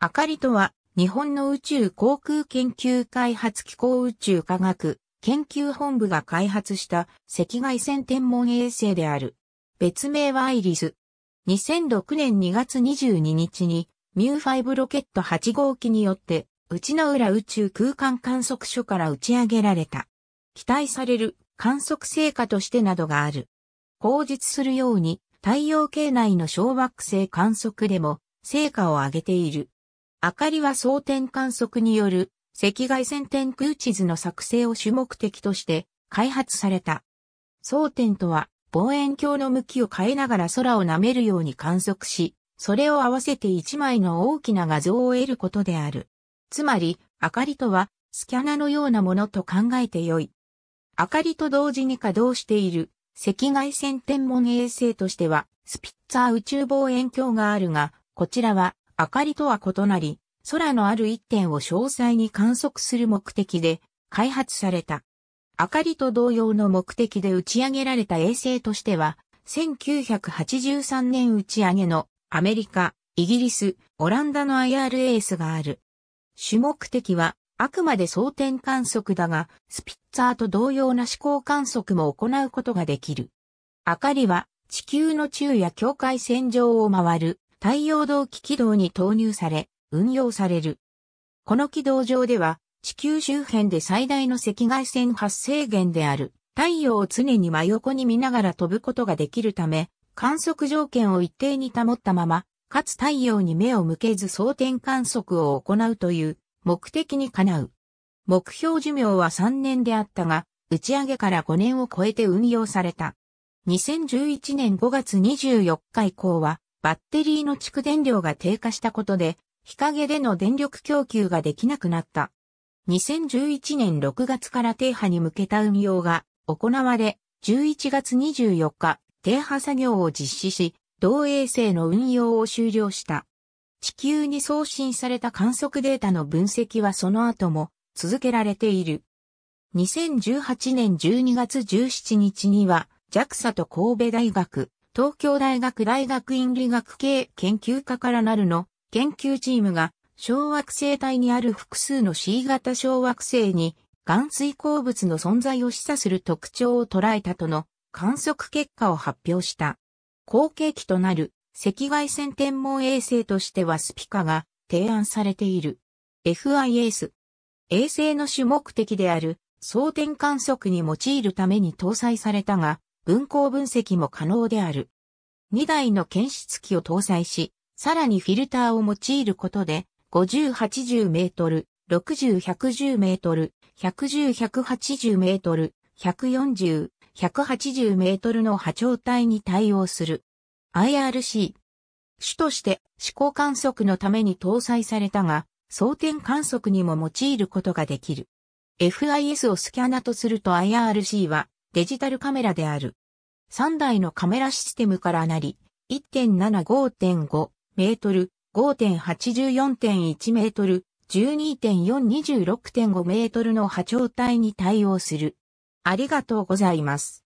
アかりとは、日本の宇宙航空研究開発機構宇宙科学研究本部が開発した赤外線天文衛星である。別名はアイリス。2006年2月22日に、ミュー5ロケット8号機によって、内野浦宇宙空間観測所から打ち上げられた。期待される観測成果としてなどがある。口述するように、太陽系内の小惑星観測でも成果を上げている。明かりは装填観測による赤外線天空地図の作成を主目的として開発された。装填とは望遠鏡の向きを変えながら空を舐めるように観測し、それを合わせて一枚の大きな画像を得ることである。つまり、明かりとはスキャナのようなものと考えてよい。明かりと同時に稼働している赤外線天文衛星としてはスピッツァー宇宙望遠鏡があるが、こちらは明かりとは異なり、空のある一点を詳細に観測する目的で開発された。明かりと同様の目的で打ち上げられた衛星としては、1983年打ち上げのアメリカ、イギリス、オランダの IRS がある。主目的は、あくまで装填観測だが、スピッツァーと同様な思考観測も行うことができる。明かりは、地球の中や境界線上を回る太陽動機軌道に投入され、運用される。この軌道上では、地球周辺で最大の赤外線発生源である太陽を常に真横に見ながら飛ぶことができるため、観測条件を一定に保ったまま、かつ太陽に目を向けず装填観測を行うという目的にかなう。目標寿命は3年であったが、打ち上げから5年を超えて運用された。2011年5月24日以降は、バッテリーの蓄電量が低下したことで、日陰での電力供給ができなくなった。2011年6月から停波に向けた運用が行われ、11月24日、停波作業を実施し、同衛星の運用を終了した。地球に送信された観測データの分析はその後も続けられている。2018年12月17日には JAXA と神戸大学東京大学大学院理学系研究科からなるの研究チームが小惑星帯にある複数の C 型小惑星に岩水鉱物の存在を示唆する特徴を捉えたとの観測結果を発表した。後継機となる赤外線天文衛星としてはスピカが提案されている。FIS。衛星の主目的である装填観測に用いるために搭載されたが、運行分析も可能である。2台の検出機を搭載し、さらにフィルターを用いることで、5080メートル、60-110メートル、110-180メートル、140、180メートルの波長帯に対応する。IRC。主として指向観測のために搭載されたが、装填観測にも用いることができる。FIS をスキャナとすると IRC はデジタルカメラである。3台のカメラシステムからなり、1.75.5メートル、5.84.1メートル、12.426.5メートルの波長帯に対応する。ありがとうございます。